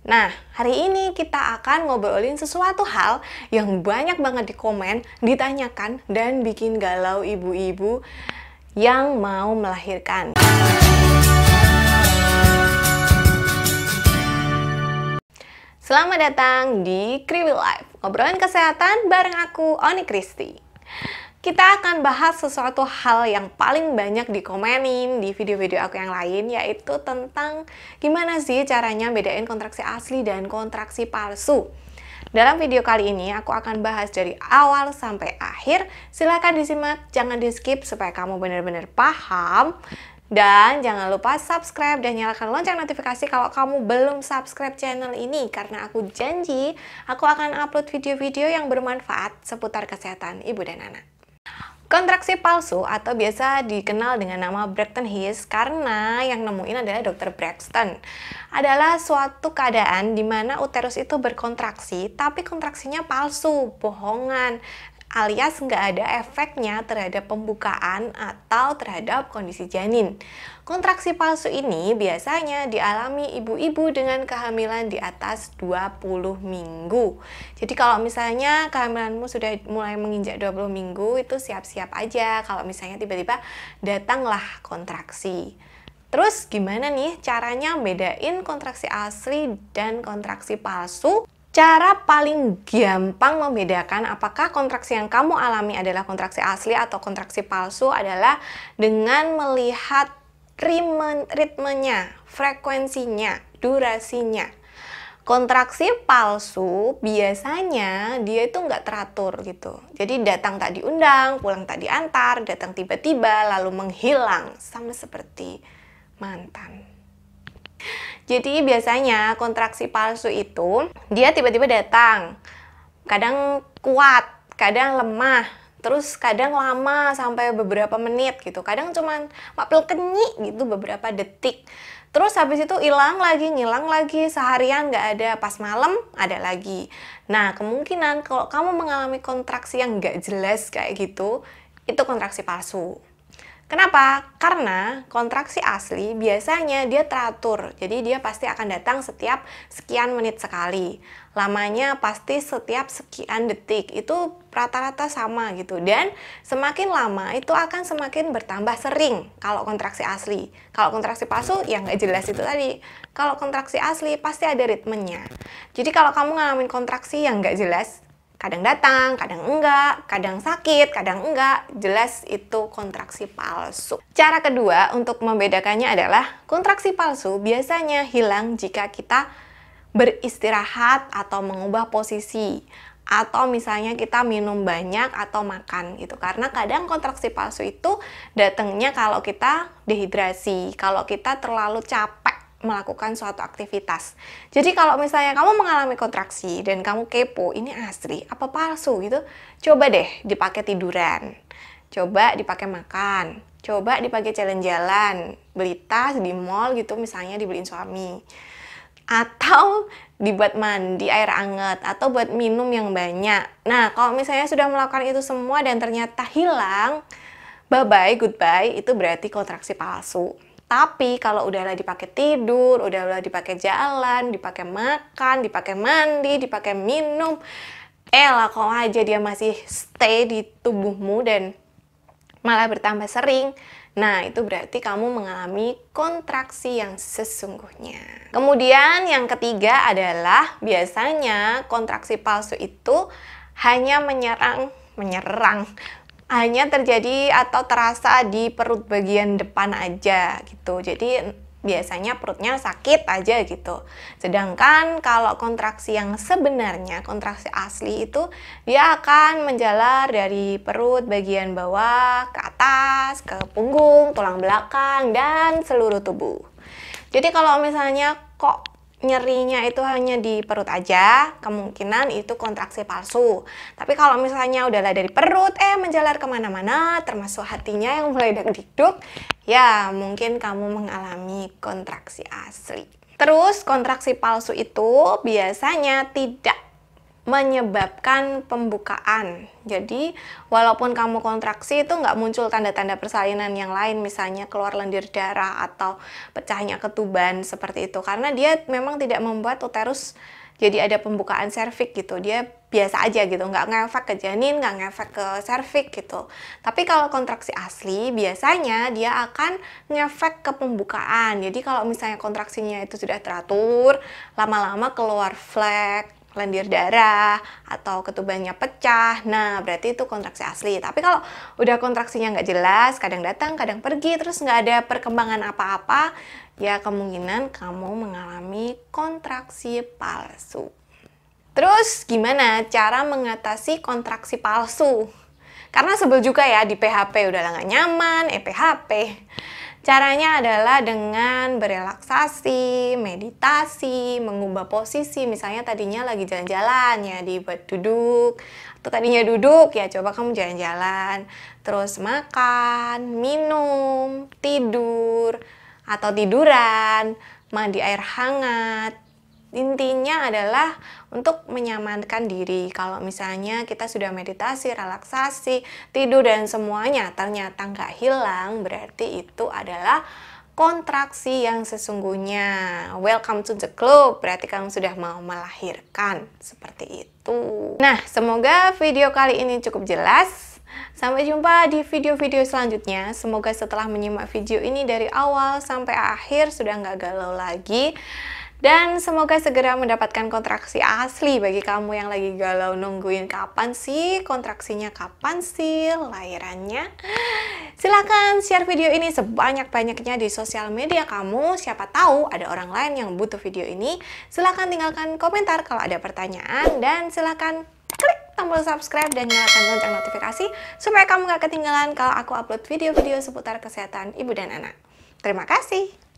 Nah, hari ini kita akan ngobrolin sesuatu hal yang banyak banget di komen, ditanyakan, dan bikin galau ibu-ibu yang mau melahirkan. Selamat datang di Kriwi Life, ngobrolin kesehatan bareng aku, Oni Kristi kita akan bahas sesuatu hal yang paling banyak dikomenin di video-video aku yang lain yaitu tentang gimana sih caranya bedain kontraksi asli dan kontraksi palsu. Dalam video kali ini aku akan bahas dari awal sampai akhir. Silahkan disimak, jangan di skip supaya kamu benar-benar paham. Dan jangan lupa subscribe dan nyalakan lonceng notifikasi kalau kamu belum subscribe channel ini karena aku janji aku akan upload video-video yang bermanfaat seputar kesehatan ibu dan anak. Kontraksi palsu atau biasa dikenal dengan nama Braxton Hicks karena yang nemuin adalah Dr. Braxton adalah suatu keadaan di mana uterus itu berkontraksi tapi kontraksinya palsu, bohongan alias nggak ada efeknya terhadap pembukaan atau terhadap kondisi janin. Kontraksi palsu ini biasanya dialami ibu-ibu dengan kehamilan di atas 20 minggu. Jadi kalau misalnya kehamilanmu sudah mulai menginjak 20 minggu itu siap-siap aja kalau misalnya tiba-tiba datanglah kontraksi. Terus gimana nih caranya bedain kontraksi asli dan kontraksi palsu? Cara paling gampang membedakan apakah kontraksi yang kamu alami adalah kontraksi asli atau kontraksi palsu adalah dengan melihat ritmenya, frekuensinya, durasinya. Kontraksi palsu biasanya dia itu nggak teratur gitu. Jadi datang tak diundang, pulang tak diantar, datang tiba-tiba lalu menghilang sama seperti mantan. Jadi biasanya kontraksi palsu itu dia tiba-tiba datang. Kadang kuat, kadang lemah, terus kadang lama sampai beberapa menit gitu. Kadang cuma mapil kenyi gitu beberapa detik. Terus habis itu hilang lagi, ngilang lagi, seharian nggak ada, pas malam ada lagi. Nah, kemungkinan kalau kamu mengalami kontraksi yang nggak jelas kayak gitu, itu kontraksi palsu. Kenapa? Karena kontraksi asli biasanya dia teratur, jadi dia pasti akan datang setiap sekian menit sekali. Lamanya pasti setiap sekian detik, itu rata-rata sama gitu. Dan semakin lama itu akan semakin bertambah sering kalau kontraksi asli. Kalau kontraksi palsu ya nggak jelas itu tadi. Kalau kontraksi asli pasti ada ritmenya. Jadi kalau kamu ngalamin kontraksi yang nggak jelas, kadang datang, kadang enggak, kadang sakit, kadang enggak, jelas itu kontraksi palsu. Cara kedua untuk membedakannya adalah kontraksi palsu biasanya hilang jika kita beristirahat atau mengubah posisi atau misalnya kita minum banyak atau makan gitu karena kadang kontraksi palsu itu datangnya kalau kita dehidrasi kalau kita terlalu capek melakukan suatu aktivitas. Jadi kalau misalnya kamu mengalami kontraksi dan kamu kepo, ini asli apa palsu gitu, coba deh dipakai tiduran, coba dipakai makan, coba dipakai jalan-jalan, beli tas di mall gitu misalnya dibeliin suami. Atau dibuat mandi air anget atau buat minum yang banyak. Nah, kalau misalnya sudah melakukan itu semua dan ternyata hilang, bye-bye, goodbye, itu berarti kontraksi palsu. Tapi kalau udahlah dipakai tidur, udahlah dipakai jalan, dipakai makan, dipakai mandi, dipakai minum, elah eh kok aja dia masih stay di tubuhmu dan malah bertambah sering. Nah, itu berarti kamu mengalami kontraksi yang sesungguhnya. Kemudian yang ketiga adalah biasanya kontraksi palsu itu hanya menyerang menyerang hanya terjadi atau terasa di perut bagian depan aja gitu. Jadi biasanya perutnya sakit aja gitu. Sedangkan kalau kontraksi yang sebenarnya, kontraksi asli itu dia akan menjalar dari perut bagian bawah ke atas, ke punggung, tulang belakang dan seluruh tubuh. Jadi kalau misalnya kok nyerinya itu hanya di perut aja, kemungkinan itu kontraksi palsu. Tapi kalau misalnya udahlah dari perut, eh menjalar kemana-mana, termasuk hatinya yang mulai deg ya mungkin kamu mengalami kontraksi asli. Terus kontraksi palsu itu biasanya tidak menyebabkan pembukaan. Jadi, walaupun kamu kontraksi itu nggak muncul tanda-tanda persalinan yang lain, misalnya keluar lendir darah atau pecahnya ketuban seperti itu, karena dia memang tidak membuat uterus jadi ada pembukaan serviks gitu. Dia biasa aja gitu, nggak ngefek ke janin, nggak ngefek ke serviks gitu. Tapi kalau kontraksi asli, biasanya dia akan ngefek ke pembukaan. Jadi kalau misalnya kontraksinya itu sudah teratur, lama-lama keluar flek, lendir darah atau ketubannya pecah. Nah, berarti itu kontraksi asli. Tapi kalau udah kontraksinya nggak jelas, kadang datang, kadang pergi, terus nggak ada perkembangan apa-apa, ya kemungkinan kamu mengalami kontraksi palsu. Terus gimana cara mengatasi kontraksi palsu? Karena sebel juga ya di PHP udah nggak nyaman, eh PHP. Caranya adalah dengan berelaksasi, meditasi, mengubah posisi. Misalnya tadinya lagi jalan-jalan ya dibuat duduk. Atau tadinya duduk ya coba kamu jalan-jalan. Terus makan, minum, tidur, atau tiduran, mandi air hangat, Intinya adalah untuk menyamankan diri. Kalau misalnya kita sudah meditasi, relaksasi, tidur dan semuanya ternyata nggak hilang, berarti itu adalah kontraksi yang sesungguhnya. Welcome to the club, berarti kamu sudah mau melahirkan seperti itu. Nah, semoga video kali ini cukup jelas. Sampai jumpa di video-video selanjutnya. Semoga setelah menyimak video ini dari awal sampai akhir sudah nggak galau lagi dan semoga segera mendapatkan kontraksi asli bagi kamu yang lagi galau nungguin kapan sih, kontraksinya kapan sih, lahirannya. Silahkan share video ini sebanyak-banyaknya di sosial media kamu. Siapa tahu ada orang lain yang butuh video ini. Silahkan tinggalkan komentar kalau ada pertanyaan dan silahkan klik tombol subscribe dan nyalakan lonceng notifikasi supaya kamu gak ketinggalan kalau aku upload video-video seputar kesehatan ibu dan anak. Terima kasih.